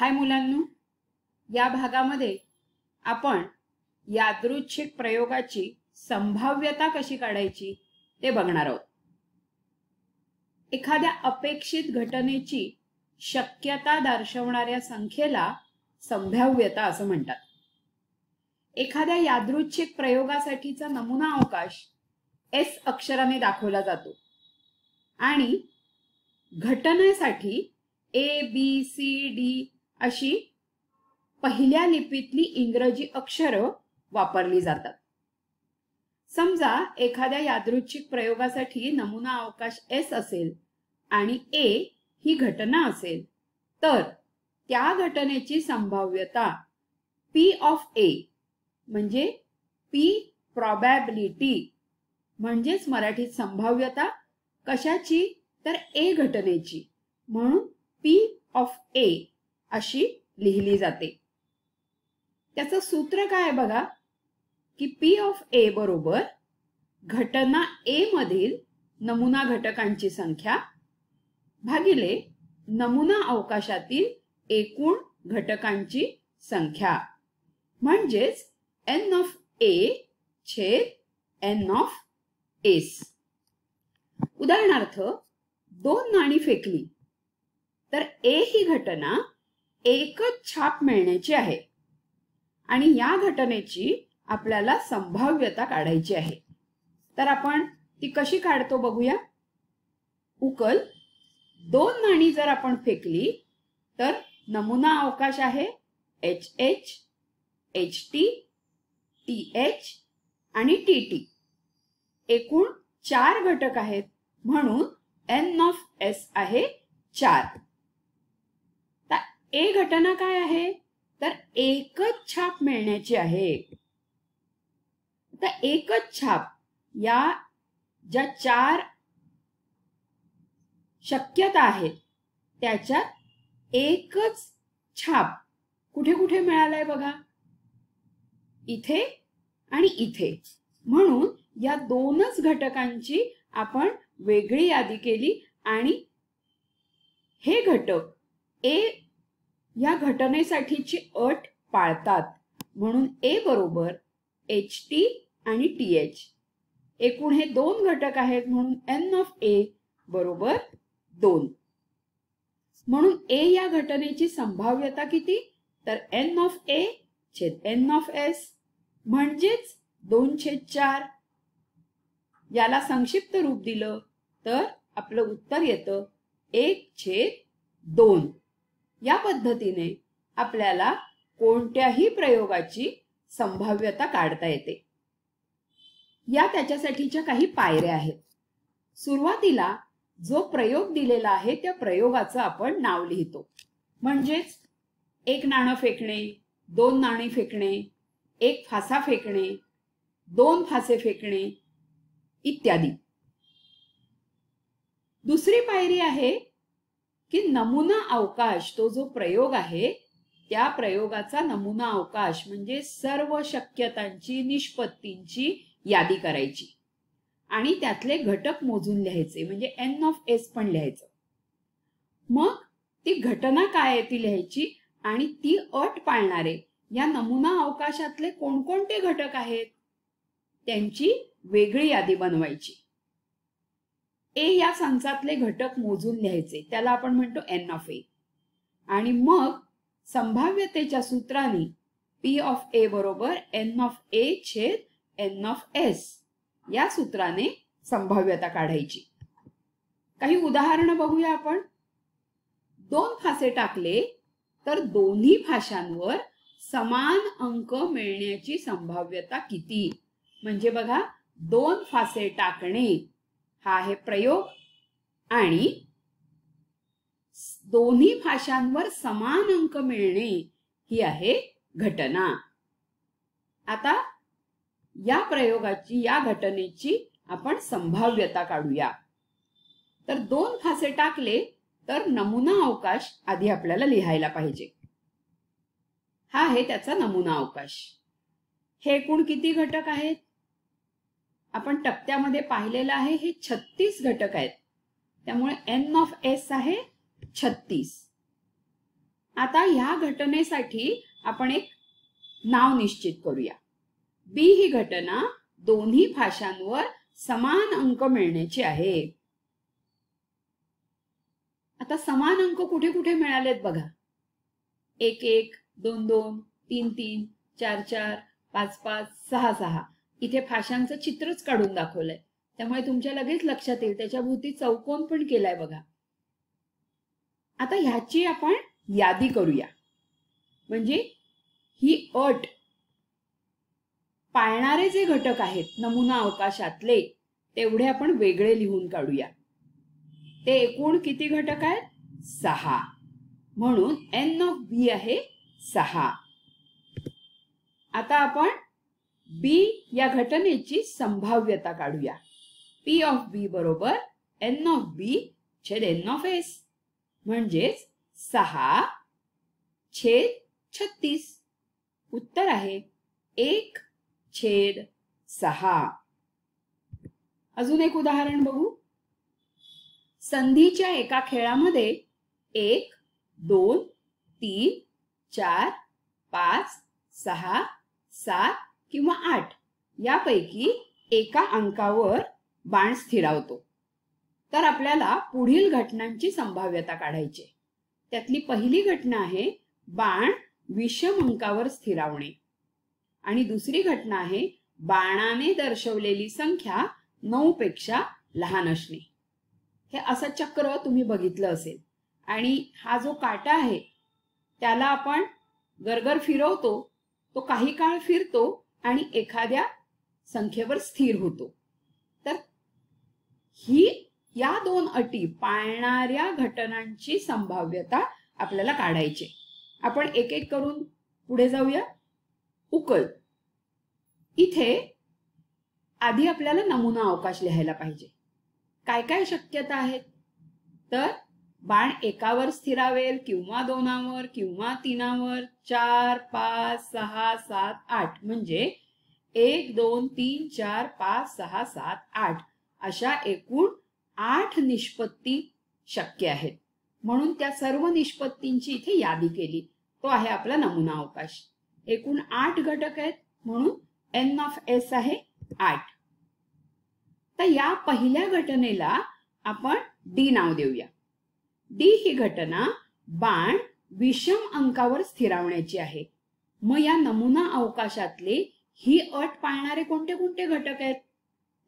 हाय मुलांनो या भागामध्ये आपण यादृच्छिक प्रयोगाची संभाव्यता कशी काढायची ते बघणार आहोत एखाद्या अपेक्षित घटनेची शक्यता दर्शवणाऱ्या संख्येला संभाव्यता असं म्हणतात एखाद्या यादृच्छिक प्रयोगासाठीचा नमुना अवकाश एस अक्षराने दाखवला जातो आणि घटनेसाठी ए बी सी डी अशी पहिल्या लिपीतली इंग्रजी अक्षर वापरली जातात समजा एखाद्या यादृच्छिक प्रयोगासाठी नमुना अवकाश एस असेल आणि ए ही घटना असेल तर त्या घटनेची संभाव्यता पी ऑफ ए म्हणजे पी प्रॉबॅबिलिटी म्हणजेच मराठीत संभाव्यता कशाची तर ए घटनेची म्हणून पी ऑफ ए अशी लिहिली जाते त्याचं सूत्र काय आहे बघा की पी ऑफ ए बरोबर घटना ए मधील नमुना घटकांची संख्या भागिले नमुना अवकाशातील एकूण घटकांची संख्या म्हणजेच एन ऑफ ए छेद एन ऑफ एस उदाहरणार्थ दोन नाणी फेकली तर ए ही घटना एकच छाप मिळण्याची आहे आणि या घटनेची आपल्याला संभाव्यता काढायची आहे तर आपण ती कशी काढतो बघूया उकल दोन नाणी जर आपण फेकली तर नमुना अवकाश आहे H H H T T H आणि टी टी एकूण चार घटक आहेत म्हणून एन ऑफ एस आहे चार ए घटना काय आहे तर एकच छाप मिळण्याची आहे तर एकच छाप या ज्या चार शक्यता आहेत त्याच्यात एकच छाप कुठे कुठे मिळालाय बघा इथे आणि इथे म्हणून या दोनच घटकांची आपण वेगळी यादी केली आणि हे घटक ए या घटनेसाठीची अट पाळतात म्हणून ए बरोबर एच टी आणि टी एच एकूण हे दोन घटक आहेत म्हणून एन ऑफ ए बरोबर दोन म्हणून ए या घटनेची संभाव्यता किती तर एन ऑफ ए छेद एन ऑफ एस म्हणजेच दोन छेद चार याला संक्षिप्त रूप दिलं तर आपलं उत्तर येतं एक छेद दोन या पद्धतीने आपल्याला कोणत्याही प्रयोगाची संभाव्यता काढता येते या त्याच्यासाठीच्या काही पायऱ्या आहेत सुरुवातीला जो प्रयोग दिलेला आहे त्या प्रयोगाचं आपण नाव लिहितो म्हणजेच एक नाणं फेकणे दोन नाणी फेकणे एक फासा फेकणे दोन फासे फेकणे इत्यादी दुसरी पायरी आहे की नमुना अवकाश तो जो प्रयोग आहे त्या प्रयोगाचा नमुना अवकाश म्हणजे सर्व शक्यतांची निष्पत्तींची यादी करायची आणि त्यातले घटक मोजून लिहायचे म्हणजे एन ऑफ एस पण लिहायचं मग ती घटना काय आहे ती लिहायची आणि ती अट पाळणारे या नमुना अवकाशातले कोणकोणते घटक आहेत त्यांची वेगळी यादी बनवायची ए या संचातले घटक मोजून लिहायचे त्याला आपण म्हणतो एन ऑफ ए आणि मग संभाव्यतेच्या सूत्राने पी ऑफ ए बरोबर एन ऑफ ए छेद एन ऑफ एस या सूत्राने संभाव्यता काढायची काही उदाहरणं बघूया आपण दोन फासे टाकले तर दोन्ही फाशांवर समान अंक मिळण्याची संभाव्यता किती म्हणजे बघा दोन फासे टाकणे हा आहे प्रयोग आणि दोन्ही भाषांवर समान अंक मिळणे ही आहे घटना आता या प्रयोगाची या घटनेची आपण संभाव्यता काढूया तर दोन फासे टाकले तर नमुना अवकाश आधी आपल्याला लिहायला पाहिजे हा आहे त्याचा नमुना अवकाश हे एकूण किती घटक आहेत आपण टप्प्यामध्ये पाहिलेलं आहे हे छत्तीस घटक आहेत त्यामुळे एन ऑफ एस आहे छत्तीस आता ह्या घटनेसाठी आपण एक नाव निश्चित करूया बी ही घटना दोन्ही भाषांवर समान अंक मिळण्याची आहे आता समान अंक कुठे कुठे मिळालेत बघा एक एक दोन दोन तीन तीन चार चार पाच पाच सहा सहा इथे फाशांचं चित्रच काढून दाखवलंय त्यामुळे तुमच्या लगेच लक्षात येईल त्याच्या भोवती चौकोन पण केलाय बघा आता ह्याची आपण यादी करूया म्हणजे ही अट पाळणारे जे घटक आहेत नमुना अवकाशातले तेवढे आपण वेगळे लिहून काढूया ते एकूण किती घटक आहेत सहा म्हणून एन ऑफ बी आहे सहा आता आपण बी या घटनेची संभाव्यता काढूया पी ऑफ बी बरोबर एन ऑफ बी छेद एन ऑफ एस म्हणजेच सहा छेद छत्तीस उत्तर आहे एक छेद सहा अजून एक उदाहरण बघू संधीच्या एका खेळामध्ये एक दोन तीन चार पाच सहा सात किंवा आठ यापैकी एका अंकावर बाण स्थिरावतो तर आपल्याला पुढील घटनांची संभाव्यता काढायची त्यातली पहिली घटना आहे बाण विषम अंकावर स्थिरावणे आणि दुसरी घटना आहे बाणाने दर्शवलेली संख्या नऊ पेक्षा लहान असणे हे असं चक्र तुम्ही बघितलं असेल आणि हा जो काटा आहे त्याला आपण गरगर फिरवतो तो काही काळ फिरतो आणि एखाद्या संख्येवर स्थिर होतो तर ही या दोन अटी पाळणाऱ्या घटनांची संभाव्यता आपल्याला काढायची आपण एक एक करून पुढे जाऊया उकल इथे आधी आपल्याला नमुना अवकाश लिहायला पाहिजे काय काय शक्यता आहेत तर बाण एकावर स्थिरावेल किंवा दोनावर किंवा तीनावर चार पाच सहा सात आठ म्हणजे एक दोन तीन चार पाच सहा सात आठ अशा एकूण आठ निष्पत्ती शक्य आहेत म्हणून त्या सर्व निष्पत्तींची इथे यादी केली तो आहे आपला नमुना अवकाश एकूण आठ घटक आहेत म्हणून एन ऑफ एस आहे आठ तर या पहिल्या घटनेला आपण डी नाव देऊया डी ही घटना बाण विषम अंकावर स्थिरावण्याची आहे मग या नमुना अवकाशातले ही अट पाळणारे कोणते कोणते घटक आहेत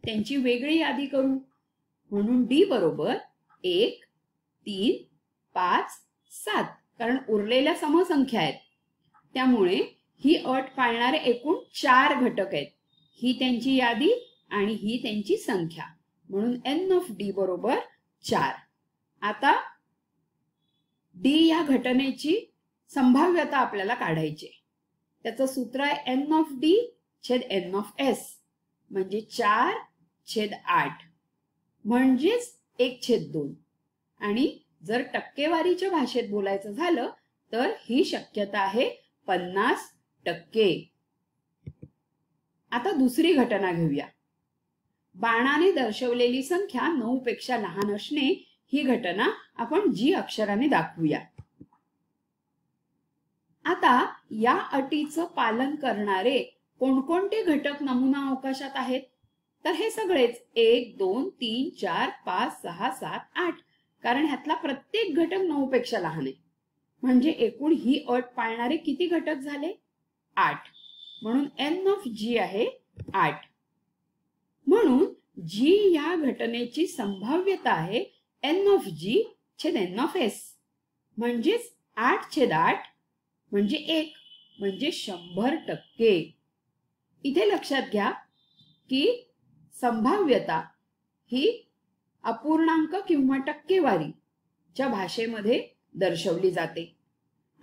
त्यांची वेगळी यादी करू म्हणून डी बरोबर एक तीन पाच सात कारण उरलेल्या समसंख्या आहेत त्यामुळे ही अट पाळणारे एकूण चार घटक आहेत ही त्यांची यादी आणि ही त्यांची संख्या म्हणून एन ऑफ डी बरोबर चार आता डी या घटनेची संभाव्यता आपल्याला काढायची त्याचं सूत्र आहे एन ऑफ डी छेद एन ऑफ एस म्हणजे चार छेद आठ म्हणजेच एक छेद दोन आणि जर टक्केवारीच्या भाषेत बोलायचं झालं तर ही शक्यता आहे पन्नास टक्के आता दुसरी घटना घेऊया बाणाने दर्शवलेली संख्या नऊ पेक्षा लहान असणे ही घटना आपण जी अक्षराने दाखवूया आता या अटीचं पालन करणारे कोणकोणते घटक नमुना अवकाशात आहेत तर हे सगळेच एक दोन तीन चार पाच सहा सात आठ कारण ह्यातला प्रत्येक घटक नऊ पेक्षा लहान आहे म्हणजे एकूण ही अट पाळणारे किती घटक झाले आठ म्हणून एन ऑफ जी आहे आठ म्हणून जी या घटनेची संभाव्यता आहे एन ऑफ जी छेद एन ऑफ एस म्हणजेच आठ छेद आठ म्हणजे एक म्हणजे शंभर टक्के इथे लक्षात घ्या की संभाव्यता ही अपूर्णांक किंवा टक्केवारीच्या भाषेमध्ये दर्शवली जाते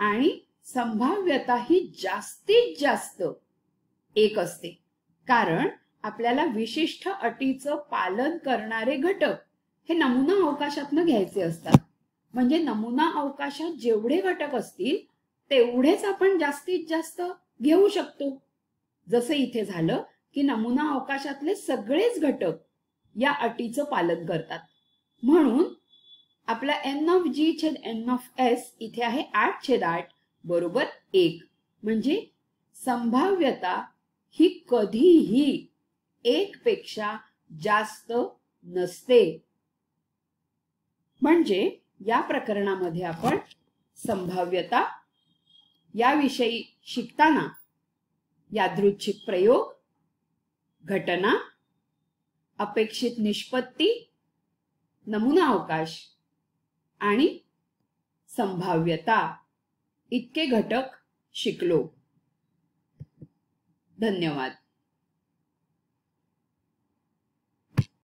आणि संभाव्यता ही जास्तीत जास्त एक असते कारण आपल्याला विशिष्ट अटीचं पालन करणारे घटक हे नमुना अवकाशातनं घ्यायचे असतात म्हणजे नमुना अवकाशात जेवढे घटक असतील तेवढेच आपण जास्तीत जास्त घेऊ शकतो जसं इथे झालं की नमुना अवकाशातले सगळेच घटक या अटीचं पालन करतात म्हणून आपला एन ऑफ जी छेद एन ऑफ एस इथे आहे आठ छेद आठ बरोबर एक म्हणजे संभाव्यता ही कधीही एक पेक्षा जास्त नसते म्हणजे या प्रकरणामध्ये आपण संभाव्यता याविषयी शिकताना यादृच्छिक प्रयोग घटना अपेक्षित निष्पत्ती नमुना अवकाश आणि संभाव्यता इतके घटक शिकलो धन्यवाद